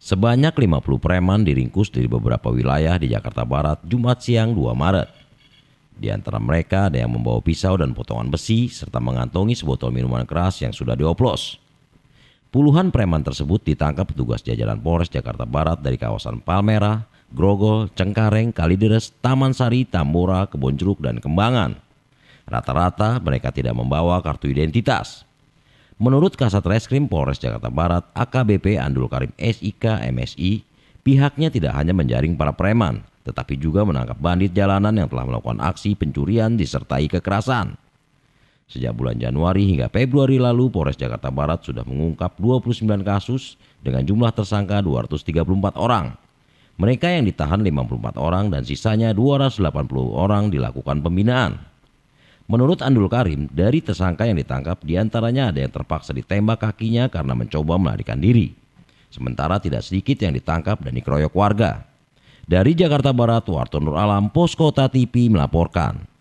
Sebanyak 50 preman diringkus dari beberapa wilayah di Jakarta Barat Jumat siang 2 Maret. Di antara mereka ada yang membawa pisau dan potongan besi serta mengantongi sebotol minuman keras yang sudah dioplos. Puluhan preman tersebut ditangkap petugas jajaran Polres Jakarta Barat dari kawasan Palmera, Grogol, Cengkareng, Kalideres, Taman Sari, Tambora, Kebonjeruk, dan Kembangan. Rata-rata mereka tidak membawa kartu identitas. Menurut Kasat Reskrim Polres Jakarta Barat, AKBP Andul Karim SIK MSI, pihaknya tidak hanya menjaring para preman, tetapi juga menangkap bandit jalanan yang telah melakukan aksi pencurian disertai kekerasan. Sejak bulan Januari hingga Februari lalu, Polres Jakarta Barat sudah mengungkap 29 kasus dengan jumlah tersangka 234 orang. Mereka yang ditahan 54 orang dan sisanya 280 orang dilakukan pembinaan. Menurut Andul Karim, dari tersangka yang ditangkap diantaranya ada yang terpaksa ditembak kakinya karena mencoba melarikan diri. Sementara tidak sedikit yang ditangkap dan dikeroyok warga. Dari Jakarta Barat, Warto Nur Alam, Posko TV melaporkan.